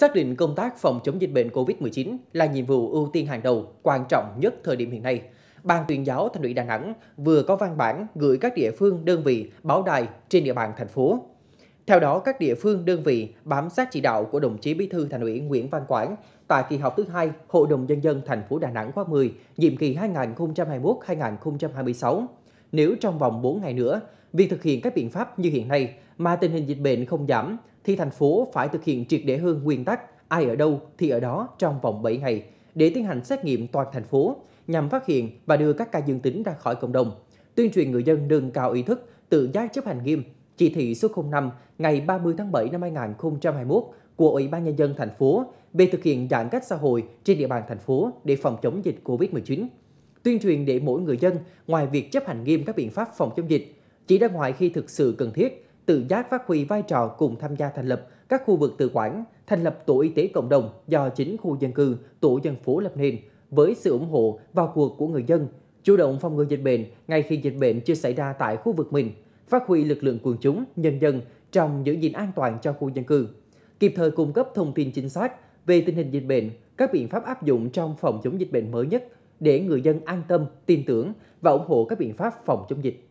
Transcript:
Xác định công tác phòng chống dịch bệnh COVID-19 là nhiệm vụ ưu tiên hàng đầu, quan trọng nhất thời điểm hiện nay, Ban tuyên giáo Thành ủy Đà Nẵng vừa có văn bản gửi các địa phương, đơn vị, báo đài trên địa bàn thành phố. Theo đó, các địa phương, đơn vị bám sát chỉ đạo của đồng chí Bí thư Thành ủy Nguyễn Văn Quảng tại kỳ họp thứ hai Hội đồng Nhân dân thành phố Đà Nẵng khóa 10, nhiệm kỳ 2021-2026 nếu trong vòng 4 ngày nữa, việc thực hiện các biện pháp như hiện nay mà tình hình dịch bệnh không giảm, thì thành phố phải thực hiện triệt để hơn nguyên tắc ai ở đâu thì ở đó trong vòng 7 ngày để tiến hành xét nghiệm toàn thành phố nhằm phát hiện và đưa các ca dương tính ra khỏi cộng đồng. Tuyên truyền người dân nâng cao ý thức, tự giác chấp hành nghiêm chỉ thị số 05 ngày 30 tháng 7 năm 2021 của Ủy ban nhân dân thành phố về thực hiện giãn cách xã hội trên địa bàn thành phố để phòng chống dịch COVID-19 tuyên truyền để mỗi người dân, ngoài việc chấp hành nghiêm các biện pháp phòng chống dịch, chỉ ra ngoài khi thực sự cần thiết, tự giác phát huy vai trò cùng tham gia thành lập các khu vực tự quản, thành lập tổ y tế cộng đồng do chính khu dân cư, tổ dân phố lập nên, với sự ủng hộ vào cuộc của người dân, chủ động phòng ngừa dịch bệnh ngay khi dịch bệnh chưa xảy ra tại khu vực mình, phát huy lực lượng quần chúng, nhân dân trong giữ gìn an toàn cho khu dân cư, kịp thời cung cấp thông tin chính xác về tình hình dịch bệnh, các biện pháp áp dụng trong phòng chống dịch bệnh mới nhất để người dân an tâm, tin tưởng và ủng hộ các biện pháp phòng chống dịch.